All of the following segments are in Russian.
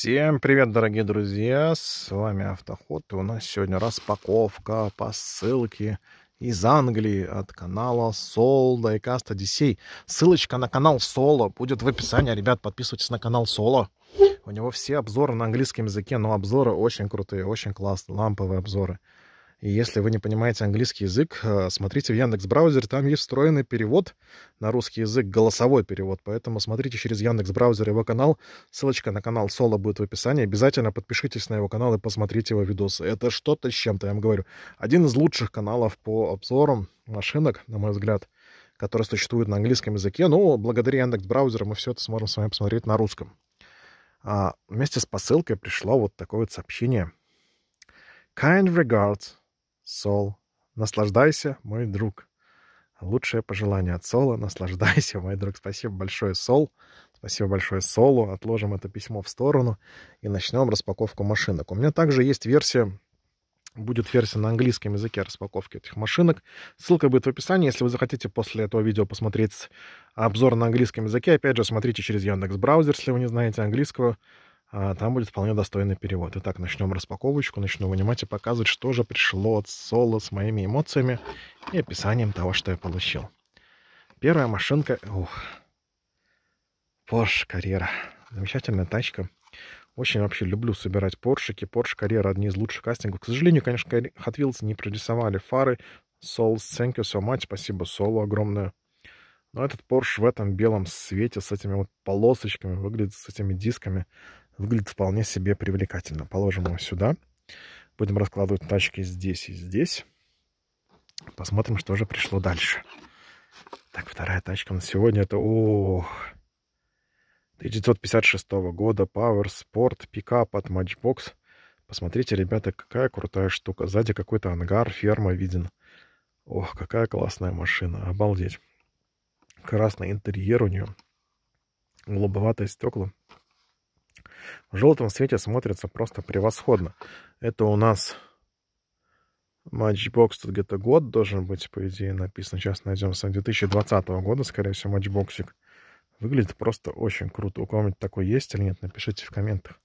Всем привет, дорогие друзья! С вами Автоход, и у нас сегодня распаковка посылки из Англии от канала Сол Дайкаст Одиссей. Ссылочка на канал Соло будет в описании. Ребят, подписывайтесь на канал Соло. У него все обзоры на английском языке, но обзоры очень крутые, очень классные, ламповые обзоры. И если вы не понимаете английский язык, э, смотрите в Яндекс браузер, там есть встроенный перевод на русский язык, голосовой перевод. Поэтому смотрите через Яндекс браузер его канал. Ссылочка на канал Соло будет в описании. Обязательно подпишитесь на его канал и посмотрите его видосы. Это что-то с чем-то, я вам говорю. Один из лучших каналов по обзорам машинок, на мой взгляд, которые существуют на английском языке. Но ну, благодаря Яндекс браузеру мы все это сможем с вами посмотреть на русском. А вместе с посылкой пришло вот такое вот сообщение. Kind regards Сол. Наслаждайся, мой друг. Лучшее пожелание от Сола. Наслаждайся, мой друг. Спасибо большое, Сол. Спасибо большое Солу. Отложим это письмо в сторону и начнем распаковку машинок. У меня также есть версия будет версия на английском языке распаковки этих машинок. Ссылка будет в описании. Если вы захотите после этого видео посмотреть обзор на английском языке, опять же, смотрите через Яндекс браузер, если вы не знаете английского. А, там будет вполне достойный перевод. Итак, начнем распаковочку, начну вынимать и показывать, что же пришло от Соло с моими эмоциями и описанием того, что я получил. Первая машинка... Ух, Porsche Carrera. Замечательная тачка. Очень вообще люблю собирать поршики. Porsche Carrera одни из лучших кастингов. К сожалению, конечно, Hot Wheels не прорисовали фары. Сол, thank you so much. Спасибо Солу огромное. Но этот Porsche в этом белом свете с этими вот полосочками выглядит, с этими дисками выглядит вполне себе привлекательно. Положим его сюда. Будем раскладывать тачки здесь и здесь. Посмотрим, что же пришло дальше. Так, вторая тачка на сегодня это... О, 1956 года Power Sport пикап от Matchbox. Посмотрите, ребята, какая крутая штука. Сзади какой-то ангар, ферма виден. Ох, какая классная машина. Обалдеть. Красный интерьер у нее. Голубоватое стекла. В желтом свете смотрится просто превосходно. Это у нас Matchbox тут где-то год должен быть, по идее, написано. Сейчас найдем сам 2020 года, скорее всего, матчбоксик. Выглядит просто очень круто. У кого-нибудь такой есть или нет, напишите в комментах.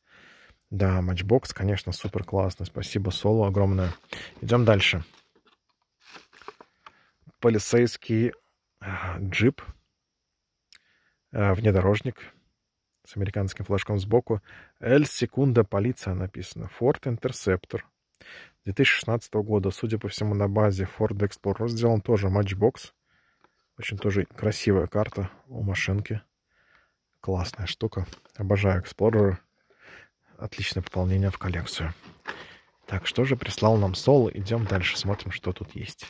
Да, матчбокс, конечно, супер классно. Спасибо, Соло, огромное. Идем дальше. Полицейский а, джип, а, внедорожник с американским флажком сбоку. «Эль Секунда Полиция» написано. «Форд Интерсептор». 2016 года, судя по всему, на базе Ford Explorer сделан тоже матчбокс. Очень тоже красивая карта у машинки. Классная штука. Обожаю Explorer. Отличное пополнение в коллекцию. Так, что же прислал нам Сол? Идем дальше, смотрим, что тут есть.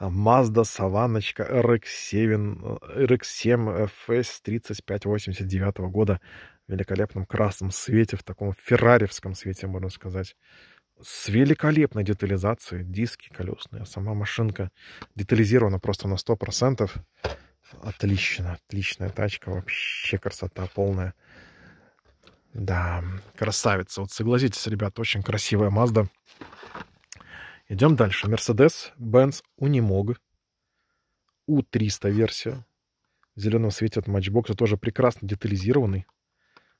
Mazda Саваночка RX-7, RX-7 FS 3589 года в великолепном красном свете, в таком ферраривском свете, можно сказать с великолепной детализацией, диски колесные, а сама машинка детализирована просто на 100%. Отлично, отличная тачка, вообще красота полная. Да, красавица. Вот согласитесь, ребят, очень красивая Mazda. Идем дальше. Mercedes-Benz Unimog. У 300 версия. В зеленом свете от матчбокса тоже прекрасно детализированный.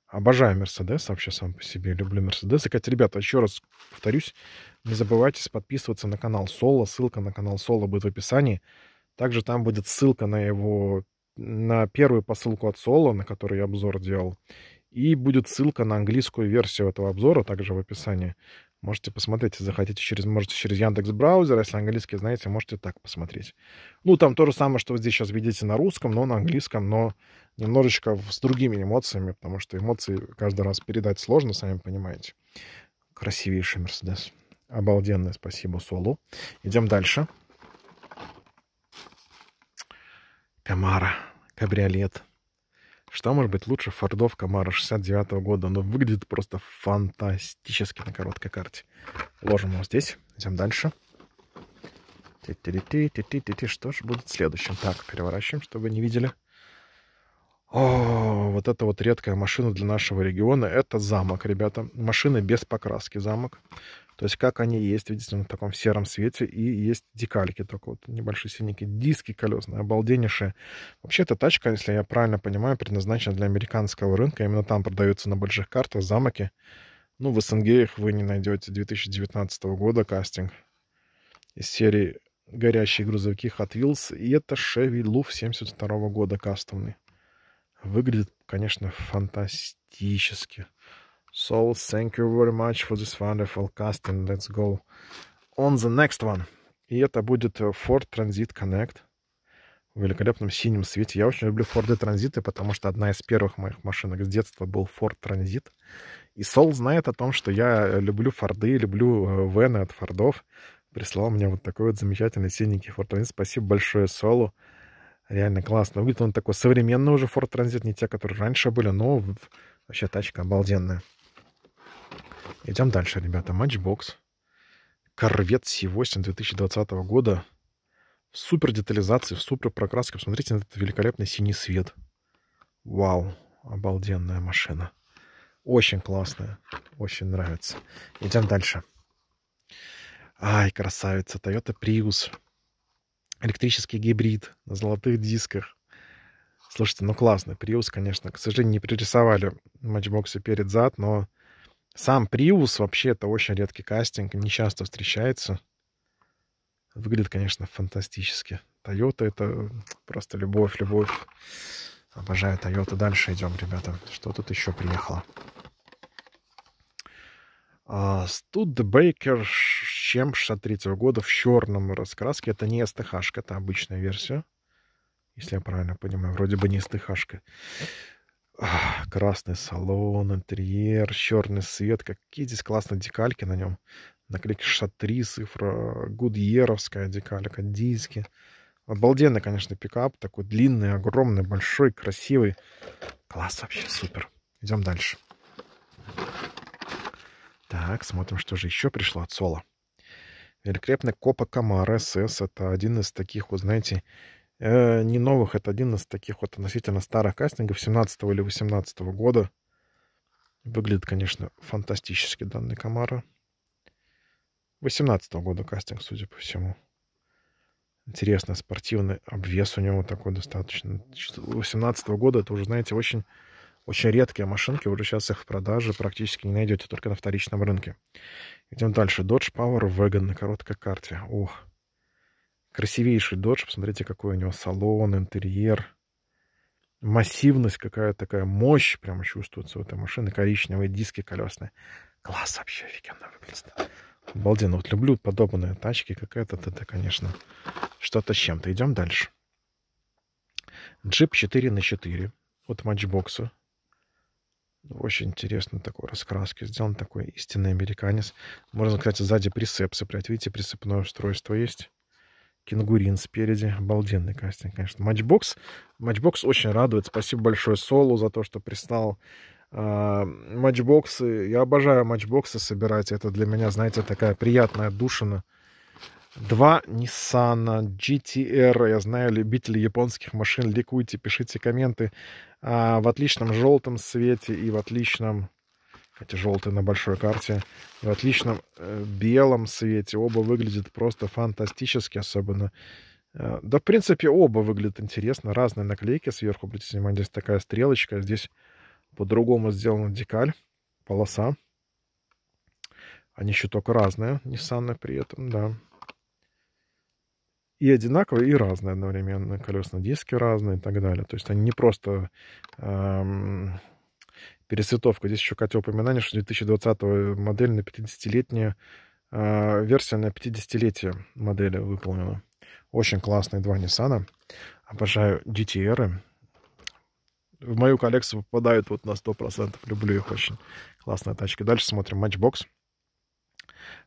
Обожаю Мерседес вообще сам по себе. Люблю Мерседес. И, кстати, ребята, еще раз повторюсь, не забывайте подписываться на канал Соло. Ссылка на канал Соло будет в описании. Также там будет ссылка на его... на первую посылку от Соло, на которую я обзор делал. И будет ссылка на английскую версию этого обзора также в описании. Можете посмотреть, если захотите, через, можете через Яндекс браузер, если английский знаете, можете так посмотреть. Ну, там то же самое, что вы здесь сейчас видите на русском, но на английском, но немножечко с другими эмоциями, потому что эмоции каждый раз передать сложно, сами понимаете. Красивейший Мерседес. Обалденное спасибо Солу. Идем дальше. Камара, кабриолет. Что может быть лучше Фордов Камара 69 -го года? Но ну, выглядит просто фантастически на короткой карте. Ложим его здесь. Идем дальше. Ти -ти -ти -ти -ти -ти -ти. Что же будет следующим? Так, переворачиваем, чтобы не видели. О, вот это вот редкая машина для нашего региона. Это замок, ребята. Машина без покраски замок. То есть как они есть, видите, в таком сером свете. И есть декальки, только вот небольшие синенькие диски колесные, обалденнейшие. Вообще эта тачка, если я правильно понимаю, предназначена для американского рынка. Именно там продаются на больших картах замоки. Ну, в СНГ их вы не найдете 2019 года кастинг из серии «Горящие грузовики Hot Wheels». И это Chevy Luf 72 года кастомный. Выглядит, конечно, фантастически. So, thank you very much for this wonderful casting. Let's go on the next one. И это будет э, Ford Transit Connect в великолепном синем свете. Я очень люблю Форды Транзиты, потому что одна из первых моих машинок с детства был Ford Transit. И Сол знает о том, что я э, люблю Форды, люблю э, Вены от Фордов. Прислал мне вот такой вот замечательный синенький Ford Transit. Спасибо большое Солу. Реально классно выглядит. Он такой современный уже Ford Transit, не те, которые раньше были, но вообще тачка обалденная. Идем дальше, ребята. Matchbox. Корвет C8 2020 года. В супер детализации, в супер прокраске. Посмотрите на этот великолепный синий свет. Вау, обалденная машина. Очень классная, очень нравится. Идем дальше. Ай, красавица, Toyota Prius электрический гибрид на золотых дисках. Слушайте, ну классный Prius, конечно. К сожалению, не пририсовали матчбоксы перед-зад, но сам Prius вообще это очень редкий кастинг, не часто встречается. Выглядит, конечно, фантастически. Toyota это просто любовь, любовь. Обожаю Toyota. Дальше идем, ребята. Что тут еще приехало? Студ а, uh, чем 63 года в черном раскраске. Это не СТХ, это обычная версия. Если я правильно понимаю, вроде бы не СТХ. Ах, красный салон, интерьер, черный свет. Какие здесь классные декальки на нем. Наклейки 63, цифра гудьеровская декалька, диски. Обалденный, конечно, пикап. Такой длинный, огромный, большой, красивый. Класс вообще, супер. Идем дальше. Так, смотрим, что же еще пришло от Соло великолепная Копа Камара СС. Это один из таких, вот знаете, э, не новых, это один из таких вот относительно старых кастингов 17 или 18 -го года. Выглядит, конечно, фантастически данный Камара. 18 -го года кастинг, судя по всему. Интересно, спортивный обвес у него такой достаточно. 18 -го года это уже, знаете, очень очень редкие машинки, уже сейчас их в продаже практически не найдете, только на вторичном рынке. Идем дальше. Dodge Power Wagon на короткой карте. Ох, красивейший Dodge. Посмотрите, какой у него салон, интерьер. Массивность какая такая, мощь прямо чувствуется у этой машины. Коричневые диски колесные. Класс вообще, офигенно выглядит. Обалденно. Вот люблю подобные тачки. Какая-то это, конечно, что-то с чем-то. Идем дальше. Джип 4 на 4 от матчбокса. Очень интересно такой раскраски. Сделан такой истинный американец. Можно, кстати, сзади прицеп цеплять. Видите, прицепное устройство есть. Кенгурин спереди. Обалденный кастинг, конечно. Матчбокс. Матчбокс очень радует. Спасибо большое Солу за то, что прислал а, матчбоксы. Я обожаю матчбоксы собирать. Это для меня, знаете, такая приятная душина. Два Nissan GTR. Я знаю, любители японских машин, ликуйте, пишите комменты. А, в отличном желтом свете и в отличном... Эти желтые на большой карте. И в отличном э, белом свете. Оба выглядят просто фантастически, особенно... Э, да, в принципе, оба выглядят интересно. Разные наклейки сверху. Обратите внимание, здесь такая стрелочка. Здесь по-другому сделана декаль, полоса. Они еще только разные, Nissan при этом, да и одинаковые, и разные одновременно. Колесные диски разные и так далее. То есть они не просто эм, перецветовка. Здесь еще хотел упоминание, что 2020 модель на 50-летнее, э, а, версия на 50-летие модели выполнена. Очень классные два Nissan. Обожаю GTR. В мою коллекцию попадают вот на 100%. Люблю их очень. Классные тачки. Дальше смотрим Matchbox.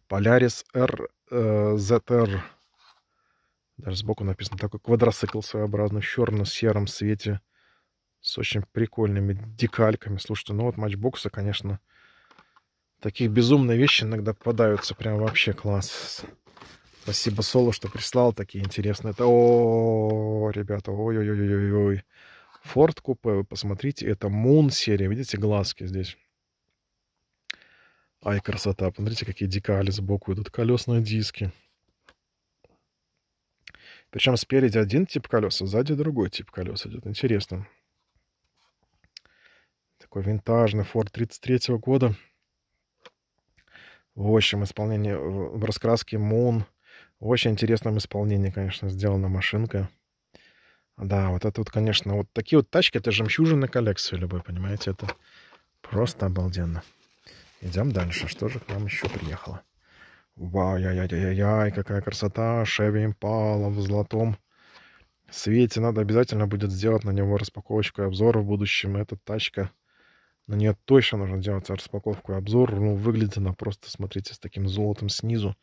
Polaris R, э, ZR даже сбоку написано такой квадроцикл своеобразный в черно-сером свете с очень прикольными декальками. Слушайте, ну вот матчбоксы, конечно, такие безумные вещи иногда попадаются. Прям вообще класс. Спасибо Соло, что прислал такие интересные. Это, о, ребята, ой-ой-ой-ой-ой. Форд купе, вы посмотрите, это Мун серия. Видите, глазки здесь. Ай, красота. Посмотрите, какие декали сбоку идут. Колесные диски. Причем спереди один тип колеса, сзади другой тип колеса идет. Интересно. Такой винтажный Ford 33 -го года. В общем исполнение в раскраске Moon. очень интересном исполнении, конечно, сделана машинка. Да, вот это вот, конечно, вот такие вот тачки, это жемчужина коллекции любой, понимаете, это просто обалденно. Идем дальше, что же к нам еще приехало. Вау, я, яй яй яй какая красота! Шеви Импала в золотом свете. Надо обязательно будет сделать на него распаковочку и обзор в будущем. Эта тачка, на нее точно нужно делать распаковку и обзор. Ну, выглядит она просто, смотрите, с таким золотом снизу.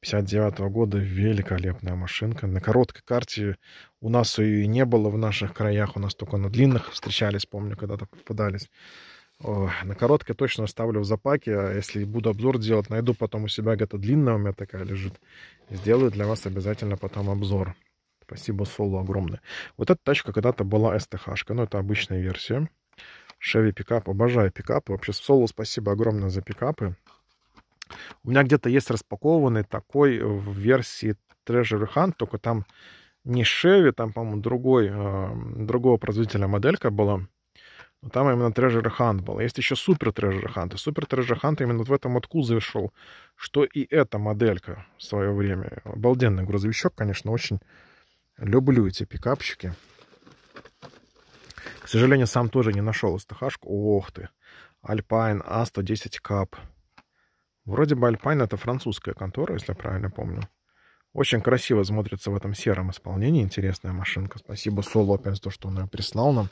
59 -го года великолепная машинка. На короткой карте у нас ее и не было в наших краях. У нас только на длинных встречались, помню, когда-то попадались. На короткой точно оставлю в запаке. А если буду обзор делать, найду потом у себя где-то длинная у меня такая лежит. Сделаю для вас обязательно потом обзор. Спасибо Солу огромное. Вот эта тачка когда-то была СТХ-шка, но это обычная версия. Шеви пикап, обожаю пикапы. Вообще Солу спасибо огромное за пикапы. У меня где-то есть распакованный такой в версии Treasure Hunt, только там не Шеви, там, по-моему, другой, э, другого производителя моделька была. Но ну, там именно трежер хант был. Есть еще супер трежер хант. И супер трежер хант именно в этом вот шел, что и эта моделька в свое время. Обалденный грузовичок, конечно, очень люблю эти пикапчики. К сожалению, сам тоже не нашел СТХ. Ох ты. Alpine A110 Cup. Вроде бы Alpine это французская контора, если я правильно помню. Очень красиво смотрится в этом сером исполнении. Интересная машинка. Спасибо Сол за то, что он ее прислал нам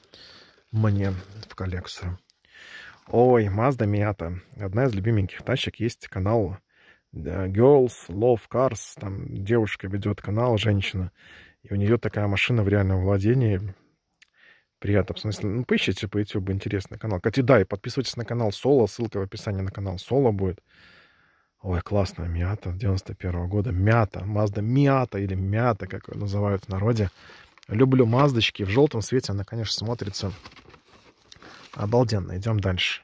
мне в коллекцию. Ой, Mazda Miata. Одна из любименьких тачек. Есть канал Girls Love Cars. Там девушка ведет канал, женщина. И у нее такая машина в реальном владении. Приятно В смысле, Ну, поищите по YouTube, интересный канал. Кстати, да, и подписывайтесь на канал Соло. Ссылка в описании на канал Соло будет. Ой, классная Мята 91 -го года. Мята, Mazda Мята или Мята, как ее называют в народе. Люблю маздочки. В желтом свете она, конечно, смотрится обалденно. Идем дальше.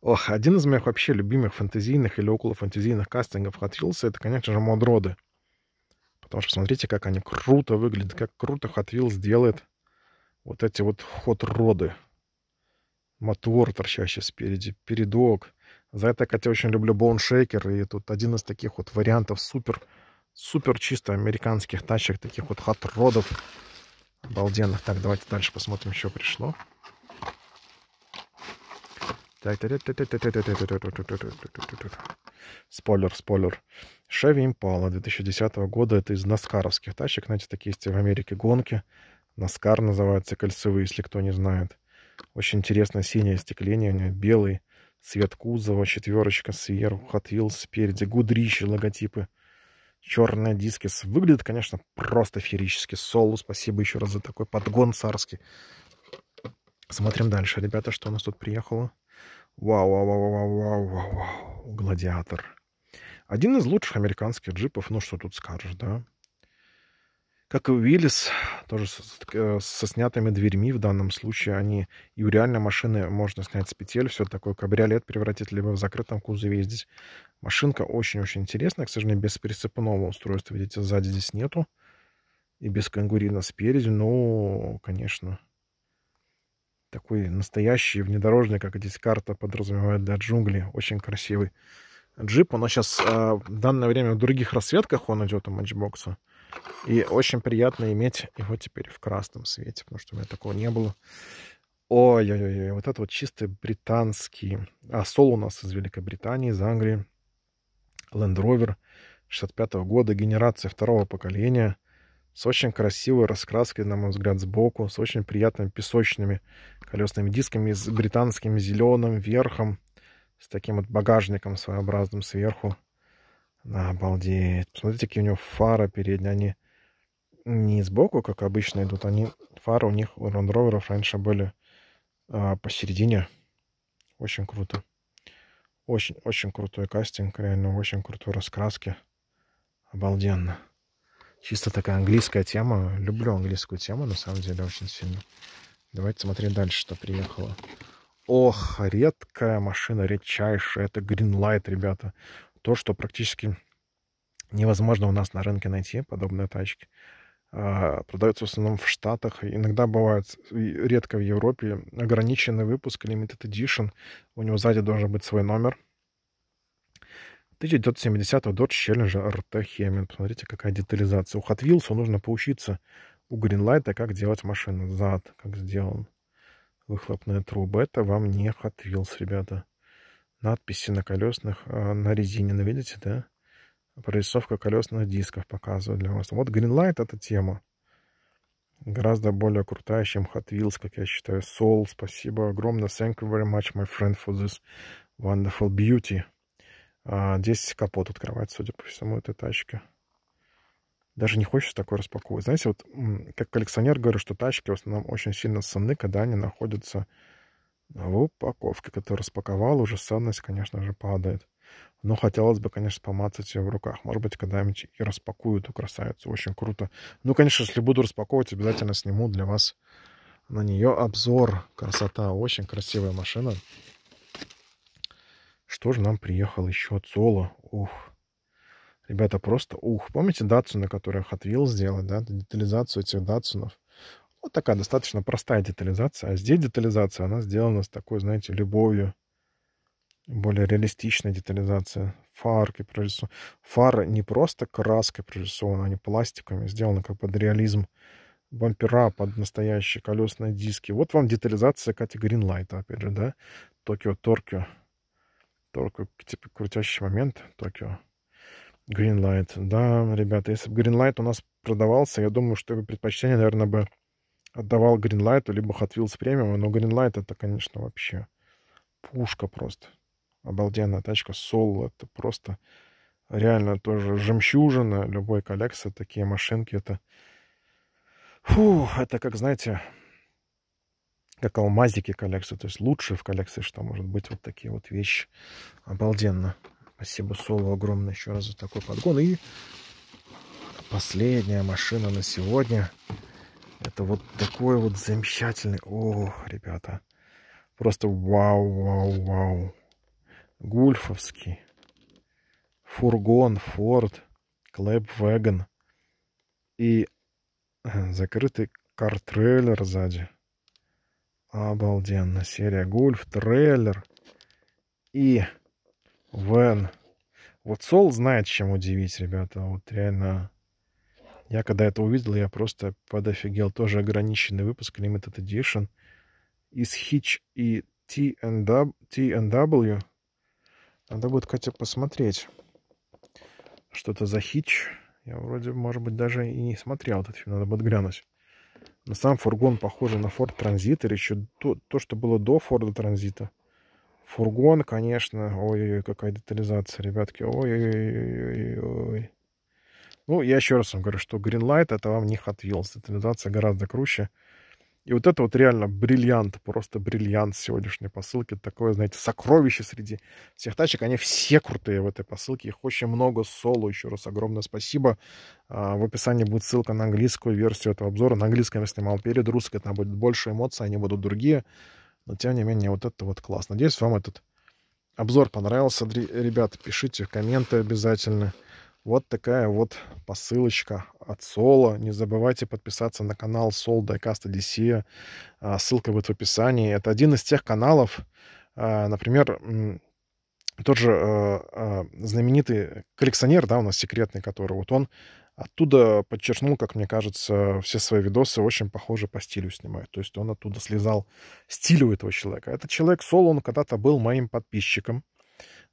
Ох, один из моих вообще любимых фэнтезийных или около фэнтезийных кастингов от Wheels, это, конечно же, модроды. Потому что смотрите, как они круто выглядят, как круто Hot Wheels делает вот эти вот хот-роды. Мотор, торчащий спереди, передок. За это, хотя очень люблю боуншейкер, и тут один из таких вот вариантов супер, супер чисто американских тачек, таких вот хот-родов Обалденно. Так, давайте дальше посмотрим, что пришло. Так, спойлер, спойлер. Chevy Impala 2010 года. Это из наскаровских тачек. Знаете, такие есть в Америке гонки. Наскар называется, кольцевые, если кто не знает. Очень интересно синее остекление, белый цвет кузова, четверочка сверху, Hot Wheels спереди, гудрищи, логотипы. Черная дискис. Выглядит, конечно, просто феерически. Солу, спасибо еще раз за такой подгон царский. Смотрим дальше, ребята, что у нас тут приехало. Вау, вау, вау, вау, вау, вау, вау. Гладиатор. Один из лучших американских джипов, ну что тут скажешь, да? как и у Виллис, тоже с, э, со снятыми дверьми в данном случае, они и у реальной машины можно снять с петель, все такое, кабриолет превратить либо в закрытом кузове здесь. Машинка очень-очень интересная, к сожалению, без пересыпного устройства, видите, сзади здесь нету, и без кангурина спереди, но, конечно, такой настоящий внедорожник как здесь карта подразумевает для джунглей, очень красивый джип, он сейчас э, а, в данное время в других расцветках он идет у матчбокса. И очень приятно иметь его теперь в красном свете, потому что у меня такого не было. Ой-ой-ой, вот это вот чисто британский. А сол у нас из Великобритании, из Англии. Land Rover 65 -го года, генерация второго поколения. С очень красивой раскраской, на мой взгляд, сбоку. С очень приятными песочными колесными дисками, с британским зеленым верхом с таким вот багажником своеобразным сверху. Да, обалдеть. Посмотрите, какие у него фары передние. Они не сбоку, как обычно идут, они фары у них, у Land Rover раньше были а, посередине. Очень круто. Очень-очень крутой кастинг, реально очень крутой раскраски. Обалденно. Чисто такая английская тема. Люблю английскую тему, на самом деле, очень сильно. Давайте смотреть дальше, что приехало. Ох, редкая машина, редчайшая. Это Greenlight, ребята. То, что практически невозможно у нас на рынке найти, подобные тачки. А, Продаются в основном в Штатах. Иногда бывают, редко в Европе, ограниченный выпуск, Limited Edition. У него сзади должен быть свой номер. 1970 Dodge Challenger RT Hemin. Посмотрите, какая детализация. У Hot Wheels нужно поучиться у Greenlight, как делать машину зад, как сделан выхлопная труба. Это вам не Hot Wheels, ребята. Надписи на колесных, а, на резине, на ну, видите, да? Прорисовка колесных дисков показываю для вас. Вот Greenlight эта тема. Гораздо более крутая, чем Hot Wheels, как я считаю. Soul, спасибо огромное. Thank you very much, my friend, for this wonderful beauty. Здесь а, капот открывать, судя по всему, этой тачке даже не хочется такой распаковывать. Знаете, вот как коллекционер говорю, что тачки в основном очень сильно ценны, когда они находятся в упаковке, которую распаковал, уже ценность, конечно же, падает. Но хотелось бы, конечно, помацать ее в руках. Может быть, когда-нибудь и распакую эту красавицу. Очень круто. Ну, конечно, если буду распаковывать, обязательно сниму для вас на нее обзор. Красота. Очень красивая машина. Что же нам приехал еще от Соло? Ух. Ребята, просто ух. Помните датсу, на которой Hot Wheels сделали, да? Детализацию этих датсунов. Вот такая достаточно простая детализация. А здесь детализация, она сделана с такой, знаете, любовью. Более реалистичная детализация. Фарки прорисованы. Фары не просто краской прорисованы, они пластиками сделаны как под реализм. Бампера под настоящие колесные диски. Вот вам детализация, Кати Гринлайта, опять же, да? Токио, Торкио. Торкио, типа, крутящий момент. Токио. Greenlight. Да, ребята, если бы Greenlight у нас продавался, я думаю, что предпочтение, наверное, бы отдавал Greenlight, либо Hot Wheels Premium, но Greenlight это, конечно, вообще пушка просто. Обалденная тачка, соло, это просто реально тоже жемчужина любой коллекции. Такие машинки, это... Фу, это как, знаете, как алмазики коллекции. То есть лучшие в коллекции, что может быть, вот такие вот вещи. Обалденно. Спасибо Солу огромное еще раз за такой подгон. И последняя машина на сегодня. Это вот такой вот замечательный... Ох, ребята. Просто вау-вау-вау. Гульфовский. Фургон, Форд, Клэп Веган. И закрытый картрейлер сзади. Обалденно. Серия Гульф, трейлер. И Вен. Вот Сол знает, чем удивить, ребята. Вот реально... Я когда это увидел, я просто подофигел. Тоже ограниченный выпуск Limited Edition из Hitch и T&W. Надо будет, хотя посмотреть, что это за Hitch. Я вроде, может быть, даже и не смотрел этот фильм. Надо будет глянуть. Но сам фургон похож на Ford Transit, или Еще то, то, что было до Форда Транзита. Фургон, конечно. Ой-ой-ой, какая детализация, ребятки. Ой-ой-ой. Ну, я еще раз вам говорю, что Greenlight это вам не Hot Wheels. Детализация гораздо круче. И вот это вот реально бриллиант, просто бриллиант сегодняшней посылки. Такое, знаете, сокровище среди всех тачек. Они все крутые в этой посылке. Их очень много. Соло, еще раз огромное спасибо. А, в описании будет ссылка на английскую версию этого обзора. На английском я снимал перед русской. Там будет больше эмоций, они будут другие. Но, тем не менее, вот это вот классно. Надеюсь, вам этот обзор понравился. Ребята, пишите комменты обязательно. Вот такая вот посылочка от Соло. Не забывайте подписаться на канал Сол Дайкаста Одиссея. А, ссылка будет в описании. Это один из тех каналов, а, например, тот же э, э, знаменитый коллекционер, да, у нас секретный, который вот он Оттуда подчеркнул, как мне кажется, все свои видосы очень похожи по стилю снимают. То есть он оттуда слезал стилю этого человека. Этот человек Сол, он когда-то был моим подписчиком.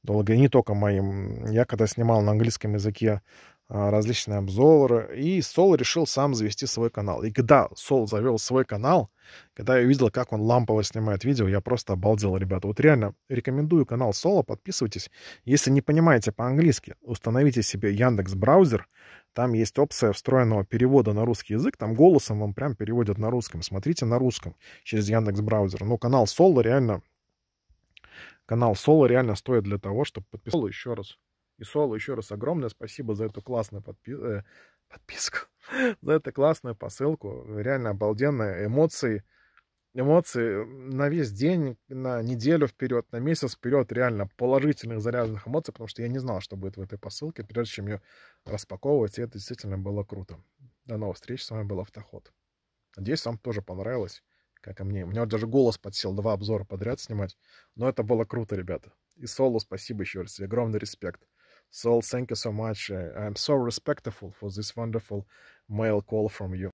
Долго и не только моим. Я когда снимал на английском языке а, различные обзоры. И Сол решил сам завести свой канал. И когда Сол завел свой канал, когда я увидел, как он лампово снимает видео, я просто обалдел, ребята. Вот реально рекомендую канал Соло, подписывайтесь. Если не понимаете по-английски, установите себе Яндекс браузер, там есть опция встроенного перевода на русский язык, там голосом вам прям переводят на русском. Смотрите на русском через Яндекс браузер. Но канал Соло реально... Канал Соло реально стоит для того, чтобы подписал еще раз. И Соло еще раз огромное спасибо за эту классную подпи... Э, подписку. за эту классную посылку. Реально обалденные эмоции. Эмоции на весь день, на неделю вперед, на месяц вперед, реально положительных заряженных эмоций, потому что я не знал, что будет в этой посылке, прежде чем ее распаковывать, и это действительно было круто. До новых встреч, с вами был Автоход. Надеюсь, вам тоже понравилось, как и мне. У меня даже голос подсел два обзора подряд снимать, но это было круто, ребята. И Солу спасибо еще раз, и огромный респект. Сол, thank you so much. I'm so respectful for this wonderful mail call from you.